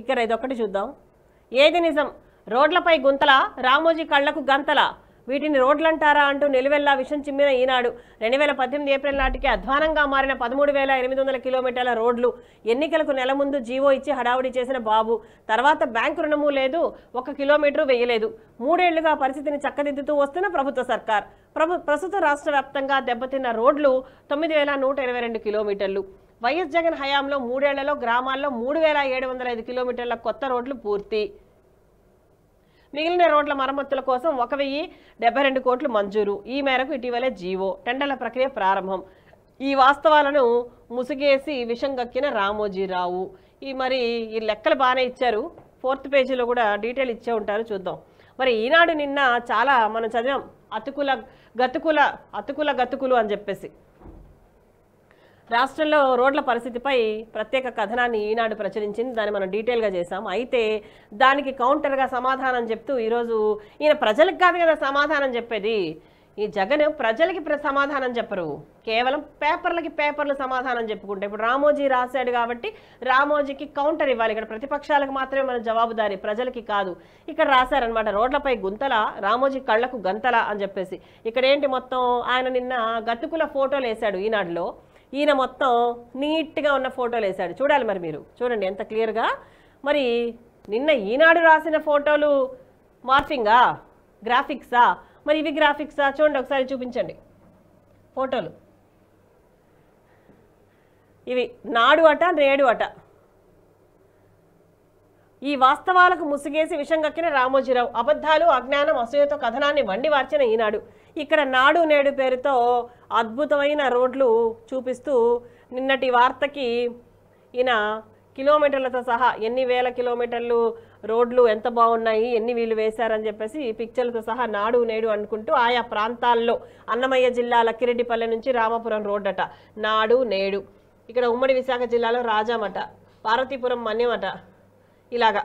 ఇక్కడ ఇదొకటి చూద్దాం ఏది నిజం రోడ్లపై గుంతల రామోజీ కళ్లకు గంతల వీటిని రోడ్లంటారా అంటూ నిలువెల్లా విషం చిమ్మిన ఈనాడు రెండు వేల పద్దెనిమిది ఏప్రిల్ నాటికి అధ్వానంగా మారిన పదమూడు వేల ఎనిమిది వందల కిలోమీటర్ల రోడ్లు ఎన్నికలకు నెల ముందు జీవో ఇచ్చి హడావుడి చేసిన బాబు తర్వాత బ్యాంకు రుణము లేదు ఒక కిలోమీటరు వేయలేదు మూడేళ్లుగా పరిస్థితిని చక్కదిద్దుతూ వస్తున్న ప్రభుత్వ సర్కార్ ప్రభు ప్రస్తుత రాష్ట్ర వ్యాప్తంగా దెబ్బతిన్న రోడ్లు తొమ్మిది వేల నూట ఇరవై రెండు కిలోమీటర్లు వైఎస్ జగన్ హయాంలో మూడేళ్లలో గ్రామాల్లో మూడు వేల ఏడు వందల ఐదు కిలోమీటర్ల కొత్త రోడ్లు పూర్తి మిగిలిన రోడ్ల మరమ్మతుల కోసం ఒక వెయ్యి డెబ్బై రెండు కోట్లు మంజూరు ఈ మేరకు ఇటీవలే జీవో టెండర్ల ప్రక్రియ ప్రారంభం ఈ వాస్తవాలను ముసుగేసి విషం గక్కిన రామోజీరావు ఈ మరి ఈ లెక్కలు బాగానే ఇచ్చారు ఫోర్త్ పేజీలో కూడా డీటెయిల్ ఇచ్చే ఉంటారు చూద్దాం మరి ఈనాడు నిన్న చాలా మనం చదివాం అతుకుల గతుకుల అతుకుల గతుకులు అని చెప్పేసి రాష్ట్రంలో రోడ్ల పరిస్థితిపై ప్రత్యేక కథనాన్ని ఈనాడు ప్రచురించింది దాన్ని మనం డీటెయిల్గా చేశాం అయితే దానికి కౌంటర్గా సమాధానం చెప్తూ ఈరోజు ఈయన ప్రజలకు కాదు కదా సమాధానం చెప్పేది ఈ జగన్ ప్రజలకి సమాధానం చెప్పరు కేవలం పేపర్లకి పేపర్లు సమాధానం చెప్పుకుంటే ఇప్పుడు రామోజీ రాశాడు కాబట్టి రామోజీకి కౌంటర్ ఇవ్వాలి ఇక్కడ ప్రతిపక్షాలకు మాత్రమే మన జవాబుదారి ప్రజలకి కాదు ఇక్కడ రాశారనమాట రోడ్లపై గుంతల రామోజీ కళ్లకు గంతల అని చెప్పేసి ఇక్కడ ఏంటి మొత్తం ఆయన నిన్న గతుకుల ఫోటోలు వేశాడు ఈనాడులో ఈయన మొత్తం నీట్గా ఉన్న ఫోటోలు వేశాడు చూడాలి మరి మీరు చూడండి ఎంత క్లియర్గా మరి నిన్న ఈనాడు రాసిన ఫోటోలు మార్ఫింగా గ్రాఫిక్సా మరి ఇవి గ్రాఫిక్సా చూడండి ఒకసారి చూపించండి ఫోటోలు ఇవి నాడు అట నేడు అట ఈ వాస్తవాలకు ముసుగేసి విషంగక్కిన రామోజీరావు అబద్ధాలు అజ్ఞానం అసూయతో కథనాన్ని వండి వార్చిన ఈనాడు ఇక్కడ నాడు నేడు పేరుతో అద్భుతమైన రోడ్లు చూపిస్తూ నిన్నటి వార్తకి ఈయన కిలోమీటర్లతో సహా ఎన్ని వేల కిలోమీటర్లు రోడ్లు ఎంత బాగున్నాయి ఎన్ని వీళ్ళు వేశారని చెప్పేసి పిక్చర్లతో సహా నాడు నేడు అనుకుంటూ ఆయా ప్రాంతాల్లో అన్నమయ్య జిల్లా లక్కిరెడ్డిపల్లె నుంచి రామపురం రోడ్ అట నాడు నేడు ఇక్కడ ఉమ్మడి విశాఖ జిల్లాలో రాజామట పార్వతీపురం మన్యమట ఇలాగా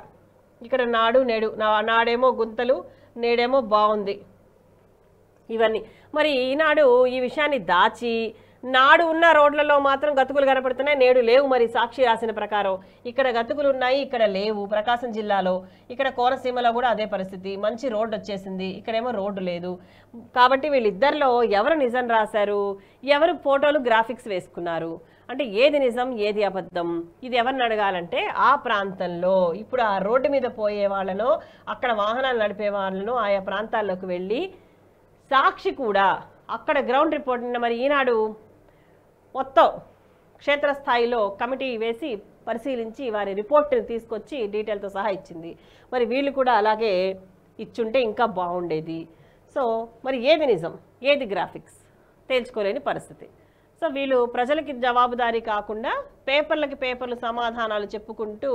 ఇక్కడ నాడు నేడు నాడేమో గుంతలు నేడేమో బాగుంది ఇవన్నీ మరి ఈనాడు ఈ విషయాన్ని దాచి నాడు ఉన్న రోడ్లలో మాత్రం గతుకులు కనపడుతున్నాయి నేడు లేవు మరి సాక్షి రాసిన ప్రకారం ఇక్కడ గతుకులు ఉన్నాయి ఇక్కడ లేవు ప్రకాశం జిల్లాలో ఇక్కడ కోనసీమలో కూడా అదే పరిస్థితి మంచి రోడ్డు వచ్చేసింది ఇక్కడేమో రోడ్డు లేదు కాబట్టి వీళ్ళిద్దరిలో ఎవరు నిజం రాశారు ఎవరు ఫోటోలు గ్రాఫిక్స్ వేసుకున్నారు అంటే ఏది నిజం ఏది అబద్ధం ఇది ఎవరిని అడగాలంటే ఆ ప్రాంతంలో ఇప్పుడు ఆ రోడ్డు మీద పోయే వాళ్ళను అక్కడ వాహనాలు నడిపే వాళ్ళను ఆయా ప్రాంతాల్లోకి వెళ్ళి సాక్షి కూడా అక్కడ గ్రౌండ్ రిపోర్ట్ మరి ఈనాడు మొత్తం క్షేత్రస్థాయిలో కమిటీ వేసి పరిశీలించి వారి రిపోర్ట్ని తీసుకొచ్చి డీటెయిల్తో సహా ఇచ్చింది మరి వీళ్ళు కూడా అలాగే ఇచ్చుంటే ఇంకా బాగుండేది సో మరి ఏది నిజం ఏది గ్రాఫిక్స్ తేల్చుకోలేని పరిస్థితి సో వీళ్ళు ప్రజలకి జవాబుదారీ కాకుండా పేపర్లకి పేపర్లు సమాధానాలు చెప్పుకుంటూ